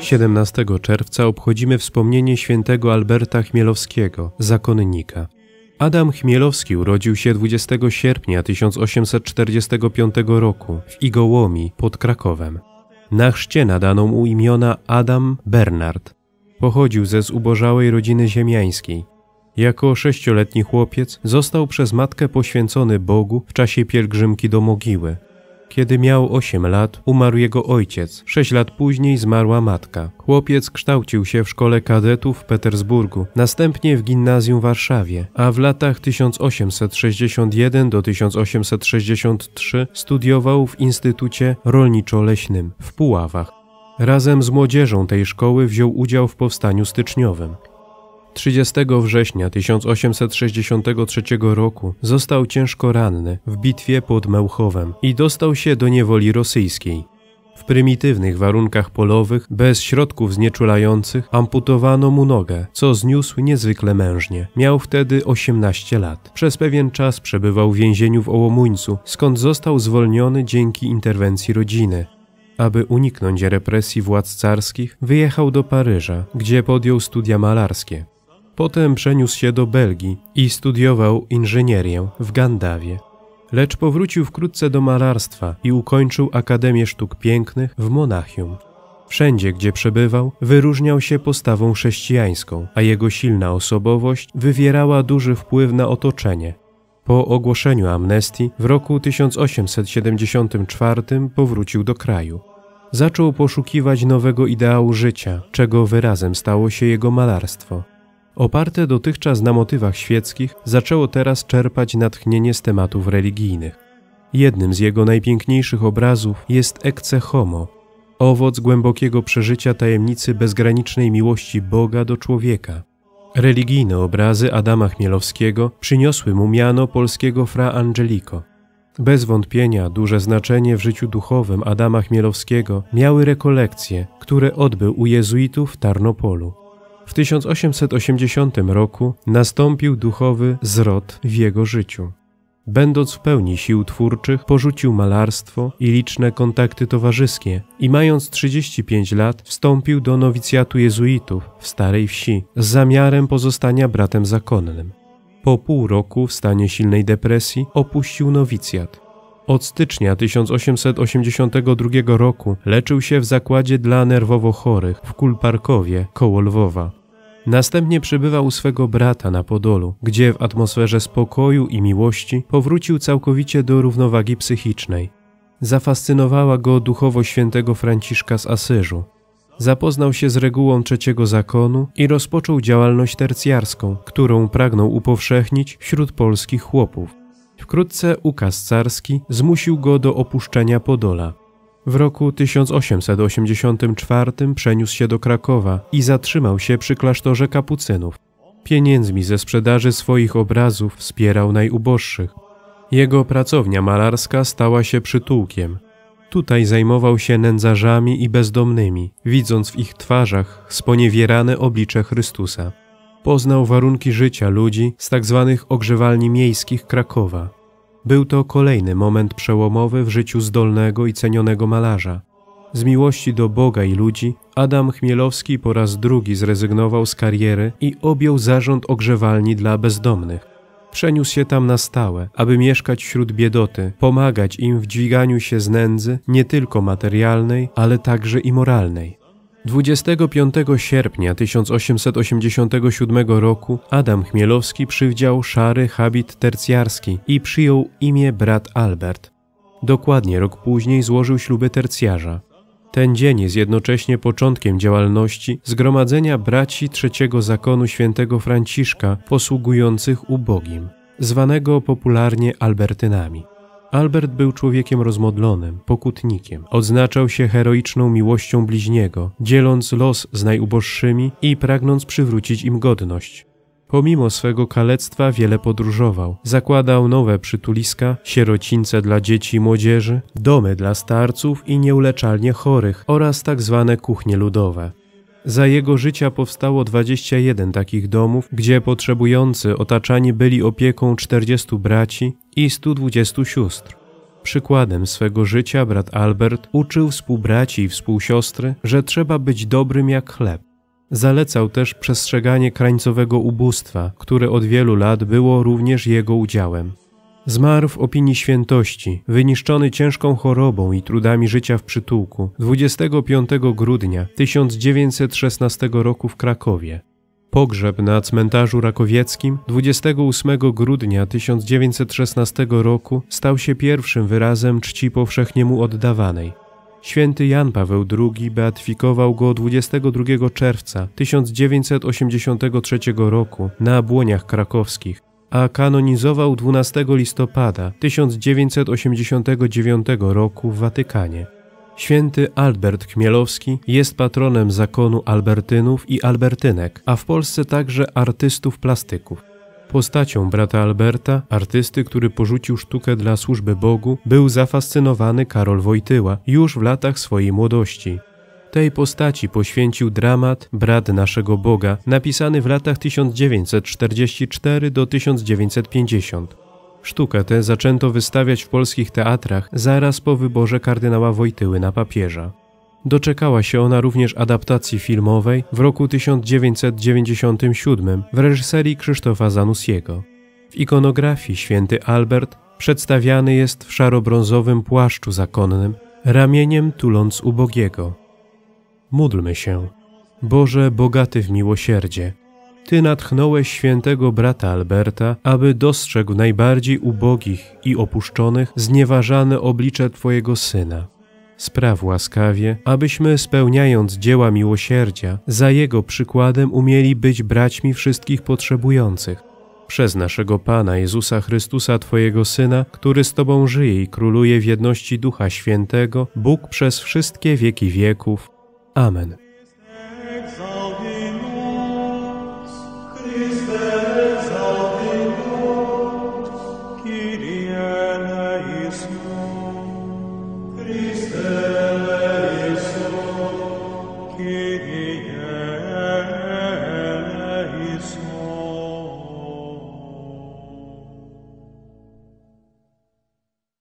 17 czerwca obchodzimy wspomnienie świętego Alberta Chmielowskiego, zakonnika. Adam Chmielowski urodził się 20 sierpnia 1845 roku w Igołomi pod Krakowem. Na chrzcie nadano mu imiona Adam Bernard. Pochodził ze zubożałej rodziny ziemiańskiej. Jako sześcioletni chłopiec został przez matkę poświęcony Bogu w czasie pielgrzymki do mogiły. Kiedy miał 8 lat, umarł jego ojciec, 6 lat później zmarła matka. Chłopiec kształcił się w szkole kadetów w Petersburgu, następnie w gimnazjum w Warszawie, a w latach 1861 do 1863 studiował w Instytucie Rolniczo-Leśnym w Puławach. Razem z młodzieżą tej szkoły wziął udział w powstaniu styczniowym. 30 września 1863 roku został ciężko ranny w bitwie pod Mełchowem i dostał się do niewoli rosyjskiej. W prymitywnych warunkach polowych, bez środków znieczulających, amputowano mu nogę, co zniósł niezwykle mężnie. Miał wtedy 18 lat. Przez pewien czas przebywał w więzieniu w Ołomuńcu, skąd został zwolniony dzięki interwencji rodziny. Aby uniknąć represji władz carskich, wyjechał do Paryża, gdzie podjął studia malarskie. Potem przeniósł się do Belgii i studiował inżynierię w Gandawie. Lecz powrócił wkrótce do malarstwa i ukończył Akademię Sztuk Pięknych w Monachium. Wszędzie, gdzie przebywał, wyróżniał się postawą chrześcijańską, a jego silna osobowość wywierała duży wpływ na otoczenie. Po ogłoszeniu amnestii w roku 1874 powrócił do kraju. Zaczął poszukiwać nowego ideału życia, czego wyrazem stało się jego malarstwo oparte dotychczas na motywach świeckich, zaczęło teraz czerpać natchnienie z tematów religijnych. Jednym z jego najpiękniejszych obrazów jest Ecce Homo, owoc głębokiego przeżycia tajemnicy bezgranicznej miłości Boga do człowieka. Religijne obrazy Adama Chmielowskiego przyniosły mu miano polskiego Fra Angelico. Bez wątpienia duże znaczenie w życiu duchowym Adama Chmielowskiego miały rekolekcje, które odbył u jezuitów w Tarnopolu. W 1880 roku nastąpił duchowy zwrot w jego życiu. Będąc w pełni sił twórczych, porzucił malarstwo i liczne kontakty towarzyskie i mając 35 lat wstąpił do nowicjatu jezuitów w Starej Wsi z zamiarem pozostania bratem zakonnym. Po pół roku w stanie silnej depresji opuścił nowicjat. Od stycznia 1882 roku leczył się w zakładzie dla nerwowo chorych w Kulparkowie koło Lwowa. Następnie przebywał u swego brata na Podolu, gdzie w atmosferze spokoju i miłości powrócił całkowicie do równowagi psychicznej. Zafascynowała go duchowo świętego Franciszka z Asyżu. Zapoznał się z regułą trzeciego zakonu i rozpoczął działalność tercjarską, którą pragnął upowszechnić wśród polskich chłopów. Wkrótce ukaz carski zmusił go do opuszczenia Podola. W roku 1884 przeniósł się do Krakowa i zatrzymał się przy klasztorze kapucynów. Pieniędzmi ze sprzedaży swoich obrazów wspierał najuboższych. Jego pracownia malarska stała się przytułkiem. Tutaj zajmował się nędzarzami i bezdomnymi, widząc w ich twarzach sponiewierane oblicze Chrystusa. Poznał warunki życia ludzi z tzw. Tak ogrzewalni miejskich Krakowa. Był to kolejny moment przełomowy w życiu zdolnego i cenionego malarza. Z miłości do Boga i ludzi, Adam Chmielowski po raz drugi zrezygnował z kariery i objął zarząd ogrzewalni dla bezdomnych. Przeniósł się tam na stałe, aby mieszkać wśród biedoty, pomagać im w dźwiganiu się z nędzy, nie tylko materialnej, ale także i moralnej. 25 sierpnia 1887 roku Adam Chmielowski przywdział szary habit tercjarski i przyjął imię brat Albert. Dokładnie rok później złożył śluby tercjarza. Ten dzień jest jednocześnie początkiem działalności Zgromadzenia Braci Trzeciego Zakonu Świętego Franciszka posługujących ubogim, zwanego popularnie Albertynami. Albert był człowiekiem rozmodlonym, pokutnikiem. Odznaczał się heroiczną miłością bliźniego, dzieląc los z najuboższymi i pragnąc przywrócić im godność. Pomimo swego kalectwa wiele podróżował. Zakładał nowe przytuliska, sierocińce dla dzieci i młodzieży, domy dla starców i nieuleczalnie chorych oraz tak zwane kuchnie ludowe. Za jego życia powstało 21 takich domów, gdzie potrzebujący otaczani byli opieką 40 braci i 120 sióstr. Przykładem swego życia brat Albert uczył współbraci i współsiostry, że trzeba być dobrym jak chleb. Zalecał też przestrzeganie krańcowego ubóstwa, które od wielu lat było również jego udziałem. Zmarł w opinii świętości, wyniszczony ciężką chorobą i trudami życia w przytułku 25 grudnia 1916 roku w Krakowie. Pogrzeb na cmentarzu rakowieckim 28 grudnia 1916 roku stał się pierwszym wyrazem czci powszechnie mu oddawanej. Święty Jan Paweł II beatyfikował go 22 czerwca 1983 roku na błoniach krakowskich a kanonizował 12 listopada 1989 roku w Watykanie. Święty Albert Kmielowski jest patronem zakonu Albertynów i Albertynek, a w Polsce także artystów plastyków. Postacią brata Alberta, artysty, który porzucił sztukę dla służby Bogu, był zafascynowany Karol Wojtyła już w latach swojej młodości. Tej postaci poświęcił dramat Brat naszego Boga, napisany w latach 1944 do 1950. Sztukę tę zaczęto wystawiać w polskich teatrach zaraz po wyborze kardynała Wojtyły na papieża. Doczekała się ona również adaptacji filmowej w roku 1997 w reżyserii Krzysztofa Zanussiego. W ikonografii święty Albert przedstawiany jest w szaro-brązowym płaszczu zakonnym, ramieniem tuląc ubogiego módlmy się. Boże, bogaty w miłosierdzie, Ty natchnąłeś świętego brata Alberta, aby dostrzegł najbardziej ubogich i opuszczonych znieważane oblicze Twojego Syna. Spraw łaskawie, abyśmy spełniając dzieła miłosierdzia, za Jego przykładem umieli być braćmi wszystkich potrzebujących. Przez naszego Pana Jezusa Chrystusa, Twojego Syna, który z Tobą żyje i króluje w jedności Ducha Świętego, Bóg przez wszystkie wieki wieków. Amen.